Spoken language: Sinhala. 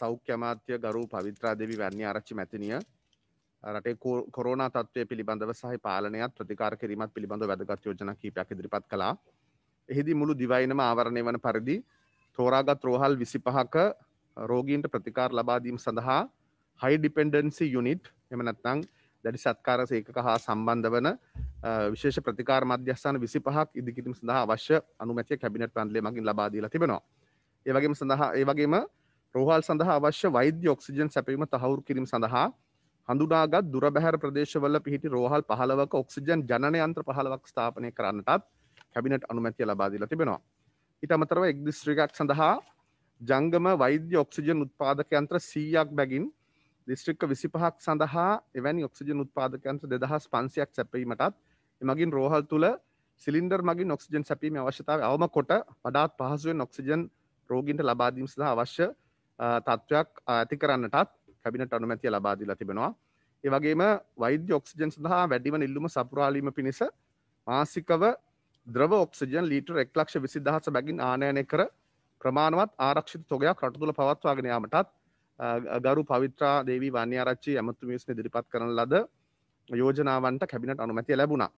සෞඛ්‍ය අමාත්‍ය ගරු පවිත්‍රා දෙවි වැන්නේ ආරච්චි මැතිනිය රටේ කොරෝනා තත්ත්වය පිළිබඳව සහ පාලනයත් ප්‍රතිකාර කිරීමත් පිළිබඳ වැදගත් යෝජනා කීපයක් ඉදිරිපත් කළා. එහිදී මුළු දිවයිනම ආවරණය වන පරිදි තෝරාගත් රෝහල් 25ක රෝගීන්ට ප්‍රතිකාර ලබා දීම සඳහා high dependency unit එහෙම නැත්නම් දැඩි සත්කාර සේකක හා සම්බන්ධ වන විශේෂ ප්‍රතිකාර මධ්‍යස්ථාන 25ක් ඉදිකිරීම සඳහා අවශ්‍ය අනුමැතිය කැබිනට් මණ්ඩලය මගින් ලබා දීලා තිබෙනවා. ඒ වගේම සඳහා ඒ වගේම රෝහල් සඳහා අවශ්‍ය වෛද්‍ය ඔක්සිජන් සැපීම තහවුරු කිරීම සඳහා හඳුනාගත් දුරබැහැර ප්‍රදේශවල පිහිටි රෝහල් පහලවක ඔක්සිජන් ජනයන්ත්‍ර පහලවක් ස්ථාපනය කරන්නටත් කැබිනට අනුමැතිය ලබාදීලා තිබෙනවා. ඉට අමතරව එක් දිස්ත්‍රිකක් සඳහා ජංගම වෛද්‍ය ඔක්සිජන් උත්පාදකයන්ත්‍ර සීයක් බැගින් දිස්ත්‍රික්ක විසි පහක් සඳහා එවැනි ඔක්සිජන් උත්පාදකයන්ත්‍ර දෙදහස් පන්සියක් සැපීමටත් එමගින් රෝහල් තුළ සිලින්ඩර් මගින් ඔක්සිජන් සැපීම අවශ්‍යතාව අවම කොට වඩාත් පහසුවෙන් ඔක්සිජන් රෝගීන්ට ලබාදීම සඳහා අවශ්‍ය තත්ත්වයක් ඇති කරන්නටත් කැබිනට අනුමැතිය ලබාදිලා තිබෙනවා ඒවගේම වෛද්‍ය ඔක්සිජන් සඳහා වැඩිම නිල්ලුම සපුරාලීම පිණිස මාසිකව ද්‍රව ඔක්සිජන් ලීටර් එක්ලක්ෂ විසි දහස බැගින් ආනයනය කර ප්‍රමාණවත් ආරක්ෂිත තොගයක් රටතුළ පවත්වාගෙනයාමටත් ගරු පවිත්‍රා දේවී වන්‍ය ආරච්චි ඇමතුමිස්න දිරිපත් කරන ලද යෝජනාවන්ට කැබිනට අනුමැතිය ලැබුණා